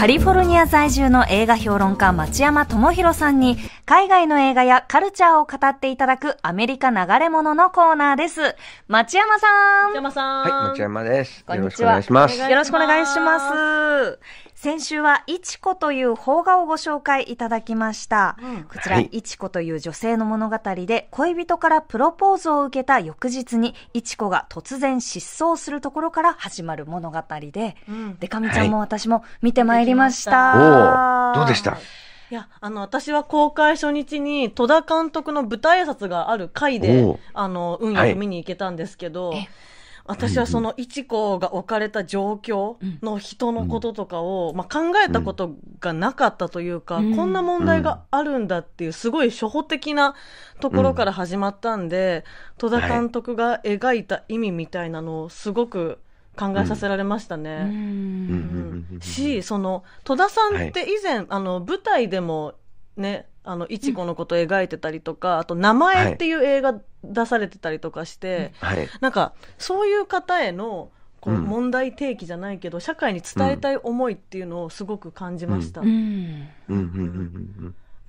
カリフォルニア在住の映画評論家町山智博さんに海外の映画やカルチャーを語っていただくアメリカ流れ物のコーナーです。町山さん。町山さん。はい、町山です。よろしくお願いします。よろしくお願いします。先週は、いちこという邦画をご紹介いただきました。うん、こちら、はい、ちこという女性の物語で、恋人からプロポーズを受けた翌日に、いちこが突然失踪するところから始まる物語で、でかみちゃんも私も見てまいりました。はい、おどうでしたいや、あの、私は公開初日に戸田監督の舞台挨拶がある回で、あの、運よく見に行けたんですけど、はい私はその一子が置かれた状況の人のこととかを、まあ、考えたことがなかったというか、こんな問題があるんだっていうすごい初歩的なところから始まったんで、戸田監督が描いた意味みたいなのをすごく考えさせられましたね。しその戸田さんって以前、はい、あの舞台でもねあのいちごのことを描いてたりとか、あと「名前」っていう映画出されてたりとかして、はい、なんかそういう方へのこう問題提起じゃないけど、うん、社会に伝えたい思いっていうのをすごく感じました。で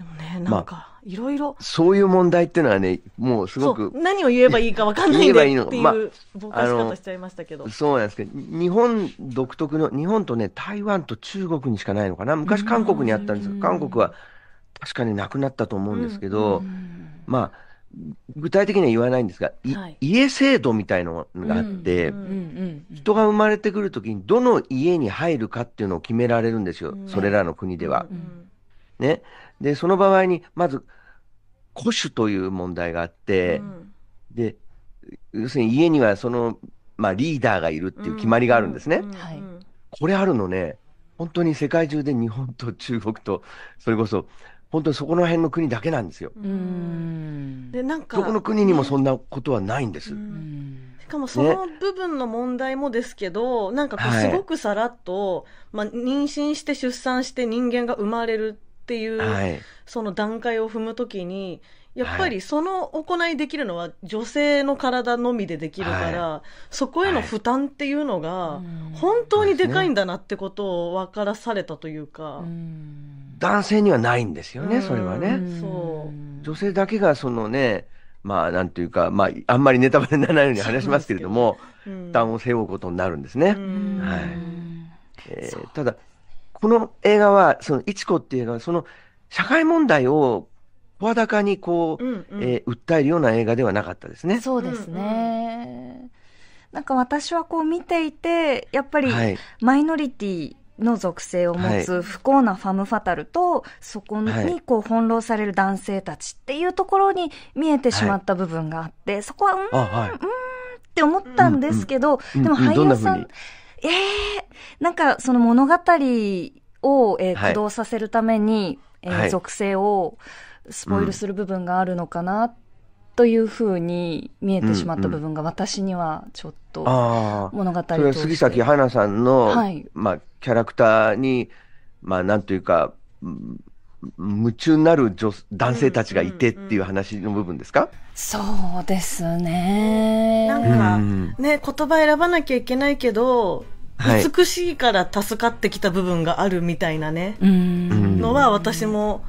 もねなんかいろいろそういう問題っていうのはねもうすごく何を言えばいいか分かんないんっていうぼかし方しちゃいましたけど、そうなんですけど日本独特の日本とね台湾と中国にしかないのかな昔韓国にあったんです韓国は確かになくなったと思うんですけど、まあ具体的には言わないんですが、はい、家制度みたいのがあって、人が生まれてくるときにどの家に入るかっていうのを決められるんですよ、うん、それらの国では、うんうん。ね。で、その場合に、まず、古種という問題があって、うん、で、要するに家にはその、まあ、リーダーがいるっていう決まりがあるんですね。これあるのね、本当に世界中で日本と中国と、それこそ本当にそこの辺の国だけなんですよ。で、なんか。どこの国にもそんなことはないんです。しかもその部分の問題もですけど、ね、なんかこうすごくさらっと、はい、まあ、妊娠して出産して人間が生まれるっていう、はい、その段階を踏むときに、やっぱりその行いできるのは女性の体のみでできるから、はい、そこへの負担っていうのが本当にでかいんだなってことを分からされたというか。う男性にはないんですよね、それはね。女性だけがそのね、まあ、なんていうか、まあ、あんまりネタバレにならないように話しますけれども、負担を背負うことになるんですね。はいえー、ただ、この映画は、その、いちこっていう映画は、その、社会問題を声高にこう、うえ訴えるような映画ではなかったですね。そうですね。なんか私はこう見ていて、やっぱりマイノリティの属性を持つ不幸なファム・ファタルと、はい、そこにこう翻弄される男性たちっていうところに見えてしまった部分があって、そこは、うん、はい、うんって思ったんですけど、うんうん、でも俳優さん、ええー、なんかその物語を、えー、駆動させるために、はい、えー、属性をスポイルする部分があるのかなっというふうに見えてしまった部分が私にはちょっと物語として、うん、杉咲花さんの、はい、まあ、キャラクターに、まあ、なんというか、夢中になる女男性たちがいてっていう話の部分ですか、うんうんうん、そうですね。なんか、ね、言葉選ばなきゃいけないけど、美しいから助かってきた部分があるみたいなね、のは私も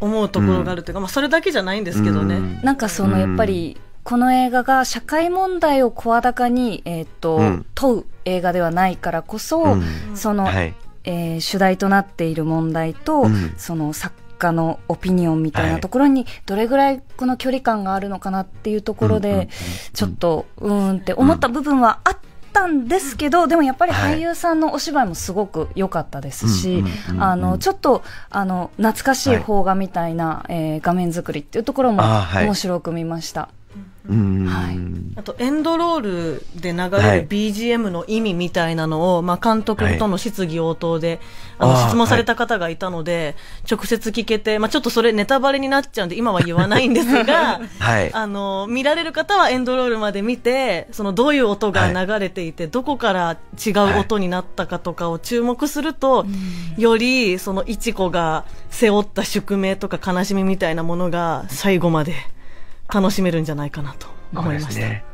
思うところがあるというか、まあ、それだけじゃないんですけどね。なんかそのやっぱり、この映画が社会問題を声高に、えーと、うん、問う映画ではないからこそ、うん、その、はい、えー、主題となっている問題と、うん、その作家のオピニオンみたいなところにどれぐらいこの距離感があるのかなっていうところで、はい、ちょっとうーんって思った部分はあっったんですけど、でもやっぱり俳優さんのお芝居もすごく良かったですし、あの、ちょっと、あの、懐かしい邦画みたいな、はい、えー、画面作りっていうところも面白く見ました。はい、あとエンドロールで流れる BGM の意味みたいなのを、まあ、監督との質疑応答で、あの質問された方がいたので、直接聞けて、まあ、ちょっとそれネタバレになっちゃうんで今は言わないんですが、はい、あの見られる方はエンドロールまで見てそのどういう音が流れていて、どこから違う音になったかとかを注目すると、よりそのいちこが背負った宿命とか悲しみみたいなものが最後まで。楽しめるんじゃないかなと思いました。ね、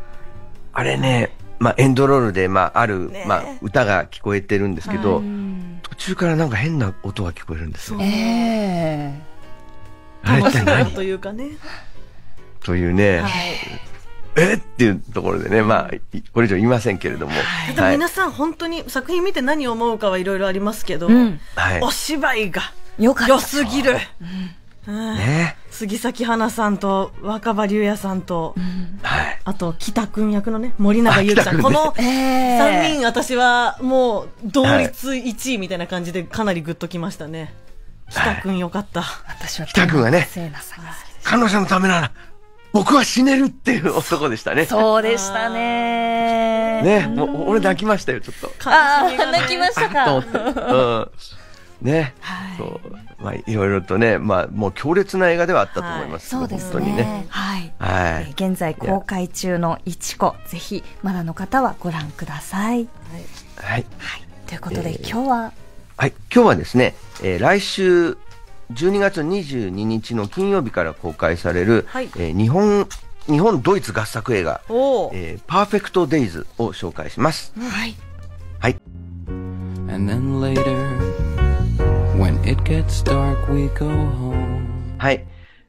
あれね、まあ、エンドロールで、まあ、ある、ね、まあ、歌が聞こえてるんですけど、はい、途中からなんか変な音が聞こえるんですよ。えー、あれって何というかね。というね。はいえっていうところでね、まあ、これ以上言いませんけれども。皆さん、本当に作品見て何を思うかはいろいろありますけど、お芝居が良すぎる。ね。杉咲花さんと若葉龍也さんと、うん、あと北くん役のね森永優ちゃん、ね、この3人、私はもう同率1位みたいな感じでかなりグッときましたね、はい、北君よかった、私は北君はね彼女のためなら僕は死ねるっていう男でしたね。そうでしたね。ね、もう俺泣きましたよ、ちょっと。ああ、泣きましたか。うん。ね、はい、そうまあいろいろとね、まあもう強烈な映画ではあったと思います、ねはい、そうですね。ねはい、はい、現在公開中の一個ぜひまだの方はご覧ください。はい。はい。ということで、えー、今日ははい今日はですね、えー、来週12月22日の金曜日から公開される、はい、えー、日本日本ドイツ合作映画、えー、パーフェクトデイズを紹介します。はい。はい。はい。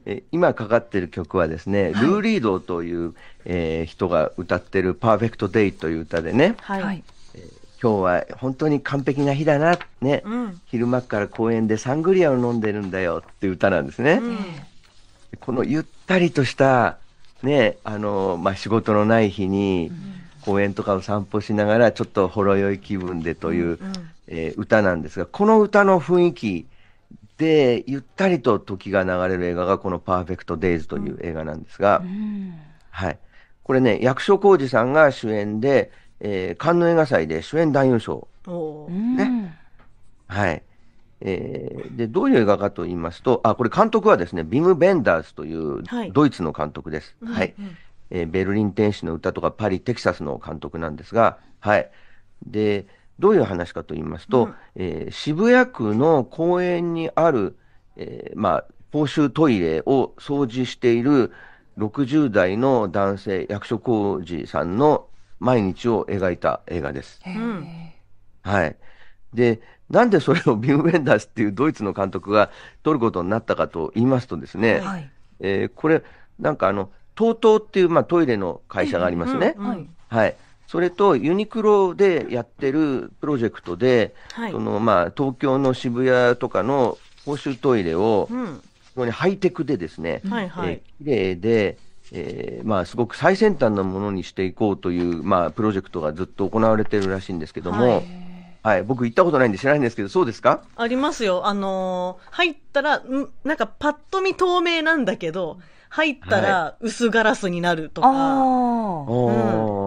え今かかってる曲はですね、はい、ルー・リードという、えー、人が歌ってる「パーフェクト・デイ」という歌でね、はいえー、今日は本当に完璧な日だな、ね、うん、昼間から公園でサングリアを飲んでるんだよっていう歌なんですね。うん、このゆったりとした、ねあのまあ、仕事のない日に、公園とかを散歩しながらちょっとほろ酔い気分でという、うんうんえー、歌なんですが、この歌の雰囲気で、ゆったりと時が流れる映画が、このパーフェクトデイズという映画なんですが、うん、はい。これね、役所広司さんが主演で、えー、カンヌ映画祭で主演男優賞。ね。はい。えー、で、どういう映画かと言いますと、あ、これ監督はですね、ビム・ベンダースというドイツの監督です。はい。はいえー、ベルリン天使の歌とかパリ、テキサスの監督なんですが、はい。で、どういう話かと言いますと、うん、えー、渋谷区の公園にある、えー、まあ、公衆トイレを掃除している60代の男性、役所広司さんの毎日を描いた映画です。はい。で、なんでそれをビム・ウェンダースっていうドイツの監督が撮ることになったかと言いますとですね、はい、えー、これ、なんかあの、TOTO っていう、まあ、トイレの会社がありますね。はい。それとユニクロでやってるプロジェクトで、はい、そのまあ、東京の渋谷とかの公衆トイレを、うん、ハイテクでですね、はいはい、えー、で、えーまあ、すごく最先端のものにしていこうという、まあ、プロジェクトがずっと行われてるらしいんですけども、はい、はい、僕行ったことないんで知らないんですけど、そうですかありますよ。あのー、入ったら、んなんかパッと見透明なんだけど、入ったら薄ガラスになるとか。あ、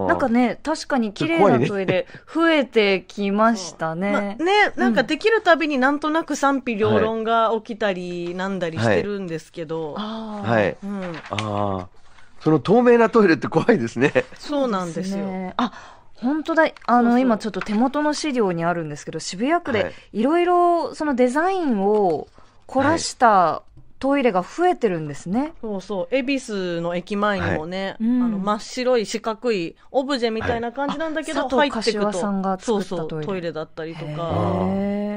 なんかね、確かに綺麗なトイレ 増えてきましたね。ねね、なんかできるたびになんとなく賛否両論が起きたり、なんだりしてるんですけど。はい。はい、うん、ああ。その透明なトイレって怖いですね。そうなんですよ。すね、あ本当だあの今ちょっと手元の資料にあるんですけど渋谷区でいろいろそのデザインを凝らしたトイレが増えてるんですね。そうそう。恵比寿の駅前にもね、はいあの真っ白い四角いオブジェみたいな感じなんだけど、はい、入ってくと。さんがそうそうトイレだったりとか。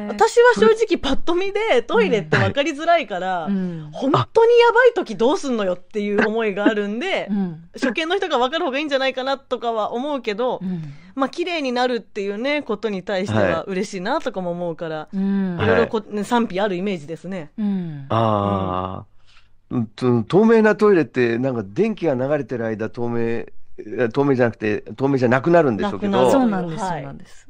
私は正直パッと見でトイレって分かりづらいから、うん、本当にやばい時どうすんのよっていう思いがあるんで、うん、初見の人が分かる方がいいんじゃないかなとかは思うけど、まあ綺麗になるっていうねことに対しては嬉しいなとかも思うから、はい、いろいろこ、ね、賛否あるイメージですね。うん、ああ、うん、透明なトイレってなんか電気が流れてる間透明透明じゃなくて透明じゃなくなるんでしょうけど。そうなんです、はい、そうなんです。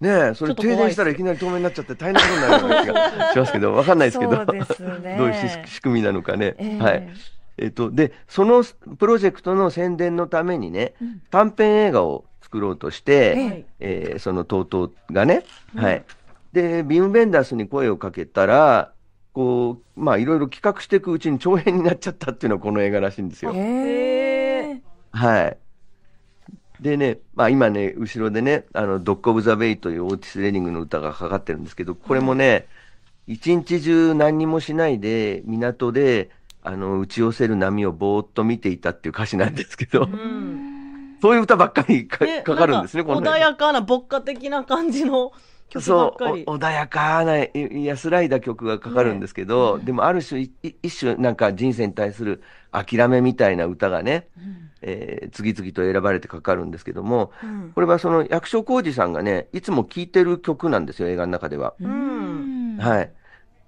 ねえ、それ停電したらいきなり透明になっちゃって大変なことになるような気がしますけど、わかんないですけど、ね、どういう仕組みなのかね。えー、はい。えっ、ー、と、で、そのプロジェクトの宣伝のためにね、短編映画を作ろうとして、えええー、その TOTO がね、うん、はい。で、ビームベンダースに声をかけたら、こう、まあいろいろ企画していくうちに長編になっちゃったっていうのはこの映画らしいんですよ。へはい。でね、まあ今ね、後ろでね、あの、ドッグ・オブ・ザ・ベイというオーティス・レーニングの歌がかかってるんですけど、これもね、うん、一日中何にもしないで、港で、あの、打ち寄せる波をぼーっと見ていたっていう歌詞なんですけど、うんそういう歌ばっかりか,、かるんですね、この穏やかな、牧歌的な感じの曲ばっかり。そう穏やかな、安らいだ曲がかかるんですけど、ね、でもある種、一種なんか人生に対する諦めみたいな歌がね、うん、えー、次々と選ばれてかかるんですけども、うん、これはその役所広司さんがね、いつも聴いてる曲なんですよ、映画の中では。うん、はい。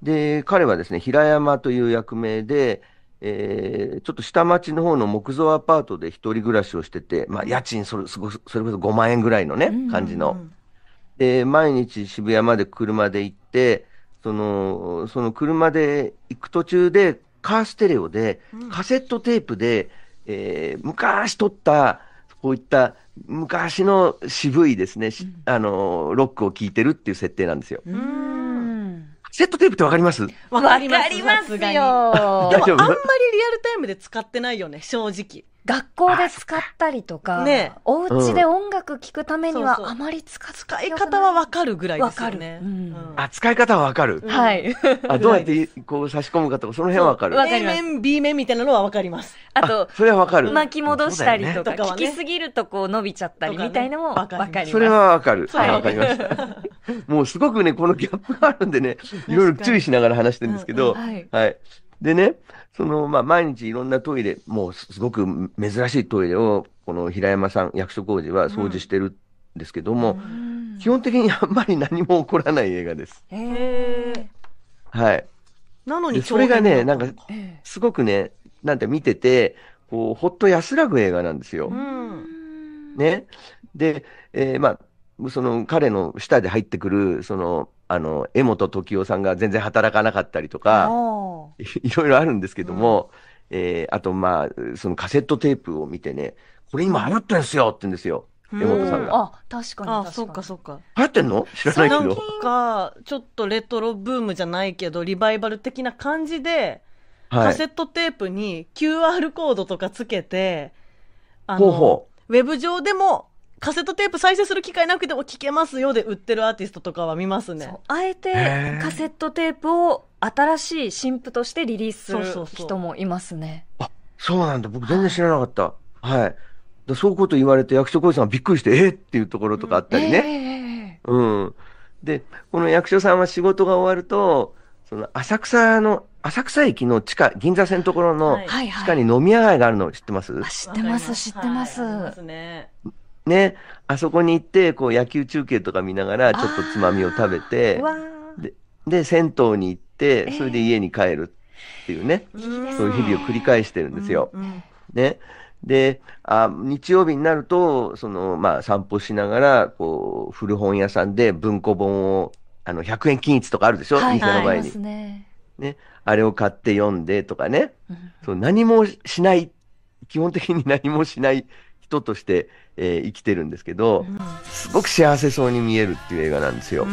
で、彼はですね、平山という役名で、えー、ちょっと下町の方の木造アパートで一人暮らしをしてて、まあ、家賃それ、それこそ5万円ぐらいのね、感じの。で、毎日渋谷まで車で行って、その、その車で行く途中で、カーステレオで、カセットテープで、えー、昔撮った、こういった昔の渋いですね、うん、あの、ロックを聴いてるっていう設定なんですよ。うんセットテープってわかりますわかりますよ。でもあんまりリアルタイムで使ってないよね、正直。学校で使ったりとか、ね、お家で音楽聴くためにはあまり使使い方はわかるぐらいですよね。あ、使い方はわかる。はい。あ、どうやってこう差し込むかとか、その辺はわかる。A 面、B 面みたいなのはわかります。あと、それはわかる。巻き戻したりとか、聞きすぎるとこう伸びちゃったりみたいなのも分かります。それはわかる。はい、わかりました。もうすごくね、このギャップがあるんでね、いろいろ注意しながら話してるんですけど、はい。でね、その、まあ、毎日いろんなトイレ、もうすごく珍しいトイレを、この平山さん、役所工事は掃除してるんですけども、うん、基本的にあんまり何も起こらない映画です。へはい。なのにそれがね、なんか、すごくね、なんて見てて、こう、ほっと安らぐ映画なんですよ。うん、ね。で、えー、まあ、その彼の下で入ってくる、その、あの、江本時夫さんが全然働かなかったりとか、いろいろあるんですけども、うん、えー、あと、まあ、そのカセットテープを見てね、これ今流行ってんすよって言うんですよ。江本さんが。あ、確かにあ、そっかそっか。流行ってんの知らないけど。なんか、ちょっとレトロブームじゃないけど、リバイバル的な感じで、はい、カセットテープに QR コードとかつけて、あの、ほうほうウェブ上でもカセットテープ再生する機会なくても聴けますよで売ってるアーティストとかは見ますね。あえてカセットテープを新しい新譜としてリリースする人もいますね。あ、そうなんだ。僕全然知らなかった。はい。はい、そういうこと言われて役所広司さんはびっくりして、えー、っていうところとかあったりね。うん、えー、うん。で、この役所さんは仕事が終わると、その浅草の、浅草駅の地下、銀座線のところの地下に飲み屋街があるの知ってます、はいはい、知ってます、知ってます。はい、ますね。ね、あそこに行って、こう野球中継とか見ながら、ちょっとつまみを食べて、で、で銭湯に行って、それで家に帰るっていうね、えー、そういう日々を繰り返してるんですよ。ね。で、あ日曜日になると、その、まあ、散歩しながら、こう、古本屋さんで文庫本を、あの、100円均一とかあるでしょ、はい、店の前に。ね。あれを買って読んでとかね。そう、何もしない、基本的に何もしない人として、えー、生きてるんですけど、すごく幸せそうに見えるっていう映画なんですよ。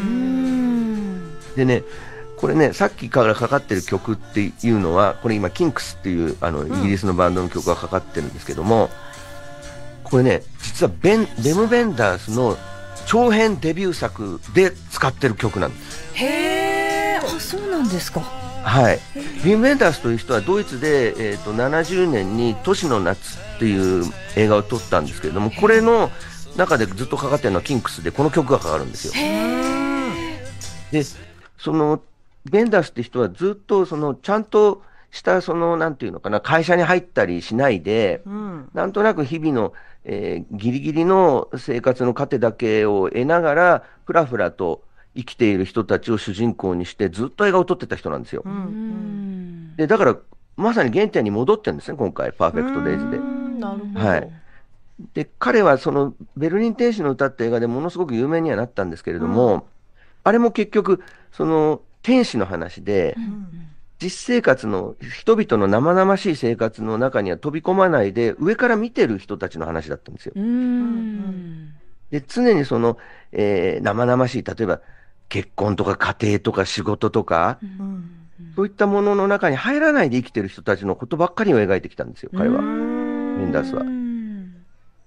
でね、これね、さっきからかかってる曲っていうのは、これ今、キンクスっていうあのイギリスのバンドの曲がかかってるんですけども、これね、実はベンデム・ベンダースの長編デビュー作で使ってる曲なんです。へー、あ、そうなんですか。はい、ビン・ベンダースという人はドイツで、えーと、70年に「都市の夏」っていう映画を撮ったんですけれどもこれの中でずっとかかってるのはキンクスでこの曲がかかるんですよ。でそのベンダースって人はずっとそのちゃんとしたそのなんていうのかな会社に入ったりしないで、うん、なんとなく日々の、えー、ギリギリの生活の糧だけを得ながらふらふらと生きている人たちを主人公にしてずっと映画を撮ってた人なんですよ。うん、でだからまさに原点に戻ってるんですね今回「パーフェクト・デイズで」はい、で彼はその「ベルリン天使の歌」って映画でものすごく有名にはなったんですけれども、うん、あれも結局その天使の話で、うん、実生活の人々の生々しい生活の中には飛び込まないで上から見てる人たちの話だったんですよ。で常にその、えー、生々しい例えば結婚とか家庭とか仕事とか、うんそういったものの中に入らないで生きてる人たちのことばっかりを描いてきたんですよ、彼は。メンダースは。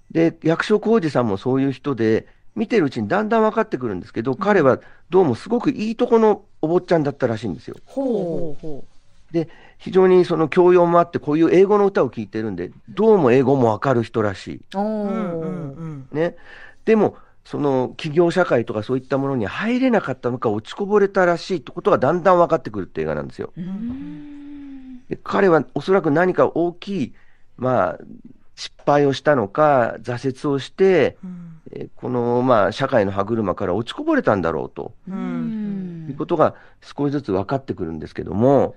で、役所広司さんもそういう人で、見てるうちにだんだん分かってくるんですけど、彼はどうもすごくいいとこのお坊ちゃんだったらしいんですよ。ほうほうで、非常にその教養もあって、こういう英語の歌を聴いてるんで、どうも英語もわかる人らしい。ね。でも、その企業社会とかそういったものに入れなかったのか落ちこぼれたらしいってことがだんだん分かってくるって映画なんですよ。で彼はおそらく何か大きい、まあ、失敗をしたのか挫折をして、うん、えこの、まあ、社会の歯車から落ちこぼれたんだろうと、ういうことが少しずつ分かってくるんですけども、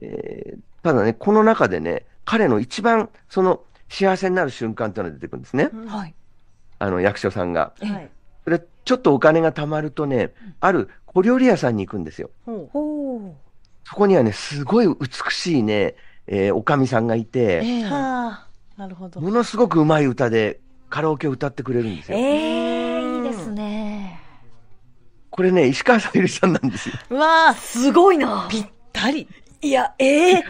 えー、ただねこの中でね彼の一番その幸せになる瞬間っていうのが出てくるんですね。はいあの役所さんが。はい、ちょっとお金が貯まるとね、ある小料理屋さんに行くんですよ。ほうそこにはね、すごい美しいね、えー、おかみさんがいて、えー、なるほどものすごくうまい歌でカラオケを歌ってくれるんですよ。えー、いいですね。これね、石川さゆりさんなんですよ。わあ、すごいな。ぴったり。いや、ええ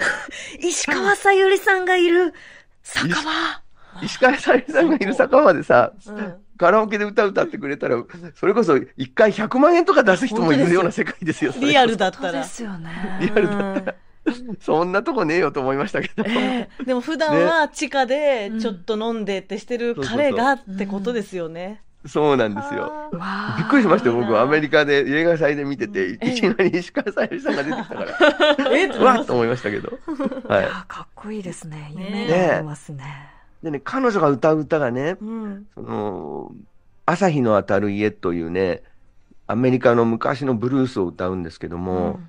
ー、石川さゆりさんがいる酒場。石川さゆりさんがいる坂までさ、うん、カラオケで歌歌ってくれたら、それこそ一回100万円とか出す人もいるような世界ですよ。リアルだったら。ですよね。リアルだったら。そんなとこねえよと思いましたけど、えー、でも普段は地下でちょっと飲んでってしてる彼がってことですよね。そうなんですよ。びっくりしましたよ、僕はアメリカで映画祭で見てて、いきなり石川さゆりさんが出てきたから、えー、わっと思いましたけど。はいかっこいいですね。夢がありますねねでね、彼女が歌う歌がね、うん、その、朝日の当たる家というね、アメリカの昔のブルースを歌うんですけども、うん、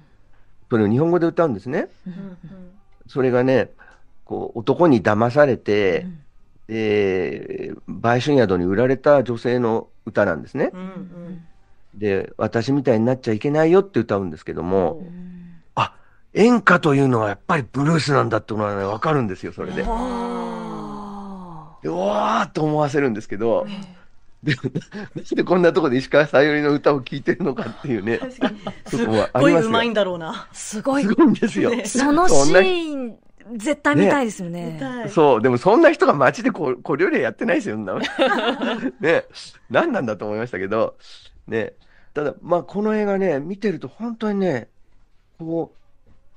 それを日本語で歌うんですね。うん、それがね、こう、男に騙されて、うん、で、売春宿に売られた女性の歌なんですね。うんうん、で、私みたいになっちゃいけないよって歌うんですけども、あ、演歌というのはやっぱりブルースなんだってのはね、わかるんですよ、それで。うわーと思わせるんですけど、ででこんなとこで石川さゆりの歌を聴いてるのかっていうね、すすごいうまいんだろうな。すごい。すごいんですよ。ね、そのシーン、絶対見たいですよね。ねそう、でもそんな人が街で小料理やってないですよ、ね。何なんだと思いましたけど、ね。ただ、まあこの映画ね、見てると本当にね、こう、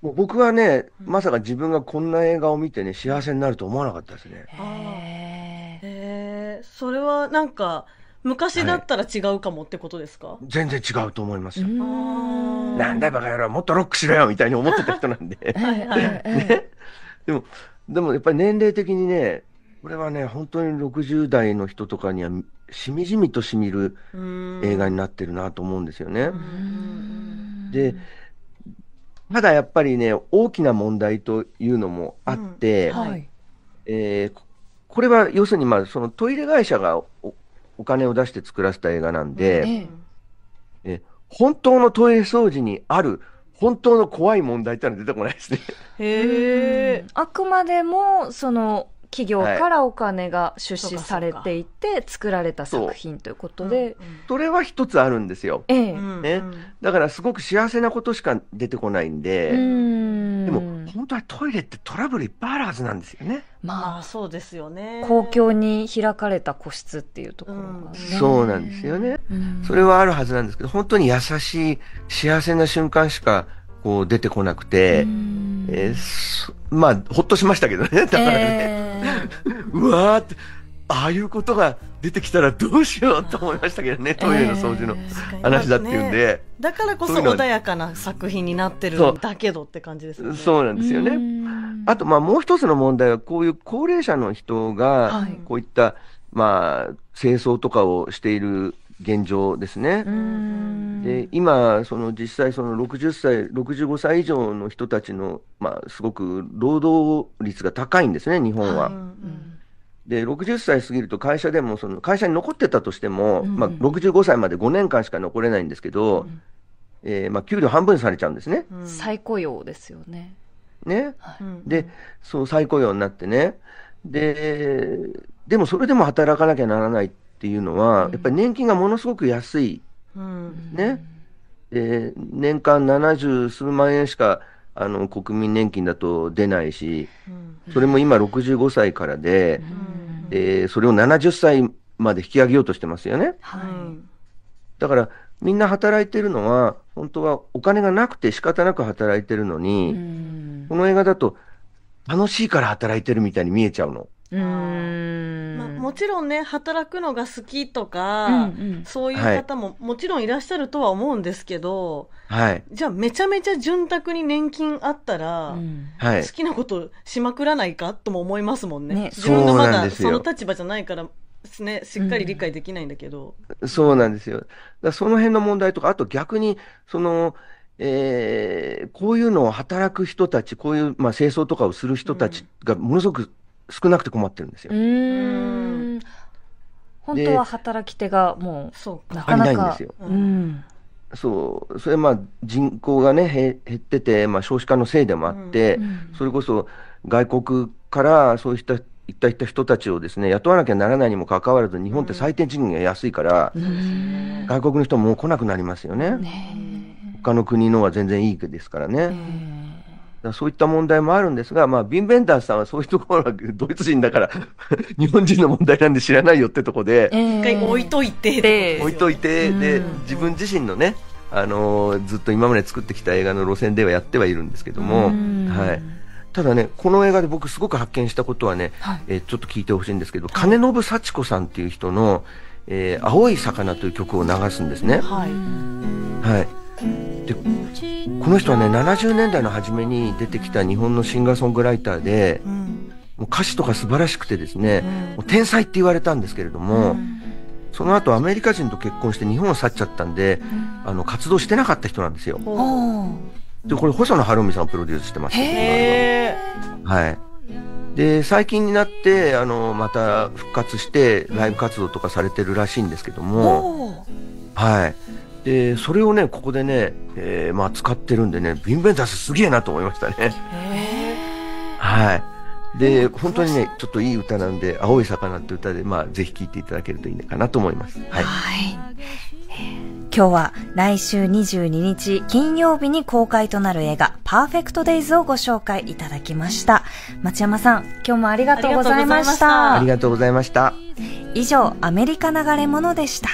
もう僕はね、まさか自分がこんな映画を見てね、幸せになると思わなかったですね。へえ。それはなんか、昔だったら違うかもってことですか、はい、全然違うと思いますよ。なんだバカ野郎、もっとロックしろよみたいに思ってた人なんで。はいでも、でもやっぱり年齢的にね、これはね、本当に60代の人とかにはしみじみとしみる映画になってるなと思うんですよね。で、ただやっぱりね、大きな問題というのもあって、うんはい、えー、これは要するにまあそのトイレ会社がお金を出して作らせた映画なんで、うん、え本当のトイレ掃除にある本当の怖い問題ってのは出てこないですねへあくまでもその企業からお金が出資されていて作られた作品ということで、それは一つあるんですよ、ええね、だからすごく幸せなことしか出てこないんででも本当はトイレってトラブルいっぱいあるはずなんですよね。まあ、そうですよね公共に開かれた個室っていうところが、ね、そうなんですよね、それはあるはずなんですけど本当に優しい幸せな瞬間しかこう出てこなくて、えー、まあ、ほっとしましたけどね、だからね。えー うわーって、ああいうことが出てきたらどうしようと思いましたけどね、トイレの掃除の話だっていうんで、えーね、だからこそ穏やかな作品になってるんだけどって感じですね。そうなんですよね。あと、まあ、もう一つの問題は、こういう高齢者の人が、こういった、はい、まあ、清掃とかをしている現状ですね。で今、その実際、その60歳、65歳以上の人たちの、まあ、すごく労働率が高いんですね、日本は。はいうん、で60歳過ぎると会社でもその会社に残ってたとしても、うん、まあ、65歳まで5年間しか残れないんですけど、うん、えー、まあ、給料半分されちゃうんですね、再雇用ですよね。ね、はい、でそう再雇用になってねででもそれでも働かなきゃならないっっていうのは、やっぱり年金がものすごく安い。ね。で、年間70数万円しか、あの、国民年金だと出ないし、それも今65歳からで、で、それを70歳まで引き上げようとしてますよね。はい、だから、みんな働いてるのは、本当はお金がなくて仕方なく働いてるのに、この映画だと、楽しいから働いてるみたいに見えちゃうの。うん、まあ、もちろんね働くのが好きとか、うんうん、そういう方ももちろんいらっしゃるとは思うんですけど、はい、じゃあめちゃめちゃ潤沢に年金あったら、うん、好きなことしまくらないかとも思いますもんね。ね自分がまだその立場じゃないからね、しっかり理解できないんだけど。うん、そうなんですよ。だその辺の問題とか、あと逆に、その、えー、こういうのを働く人たち、こういう、まあ、清掃とかをする人たちがものすごく少なくて困ってるんですよ。本当は働き手がもうそうなかなかいないんですよ。うそうそれまあ人口がね減ってて、まあ、少子化のせいでもあって、それこそ外国からそうたいったいった人たちをですね雇わなきゃならないにもかかわらず日本って最低賃金が安いから、うん、外国の人ももう来なくなりますよね。ね他の国のは全然いいですからね。そういった問題もあるんですが、まあ、ビン・ベンダーさんはそういうところは ドイツ人だから 日本人の問題なんで知らないよってとこで、一回置いといて、置いといて、で、自分自身のね、あのー、ずっと今まで作ってきた映画の路線ではやってはいるんですけども、はい。ただね、この映画で僕すごく発見したことはね、はい、えー、ちょっと聞いてほしいんですけど、金信幸子さんっていう人の、えー、青い魚という曲を流すんですね。はい。はい。でこの人はね70年代の初めに出てきた日本のシンガーソングライターで、うん、もう歌詞とか素晴らしくてですね、うん、もう天才って言われたんですけれども、うん、その後アメリカ人と結婚して日本を去っちゃったんで、あの活動してなかった人なんですよ。でこれ細野晴臣さんをプロデュースしてます、ね、はい。で最近になってあのまた復活してライブ活動とかされてるらしいんですけども、はい。えそれをねここでね、えー、まあ使ってるんでねビンベンダスすげえなと思いましたね。はいで本当にねちょっといい歌なんで「青い魚」って歌で、まあ、ぜひ聴いていただけるといいのかなと思います。はい、はい今日は来週22日金曜日に公開となる映画パーフェクトデイズをご紹介いただきました。町山さん、今日もありがとうございました。ありがとうございました。以上、アメリカ流れ物でした。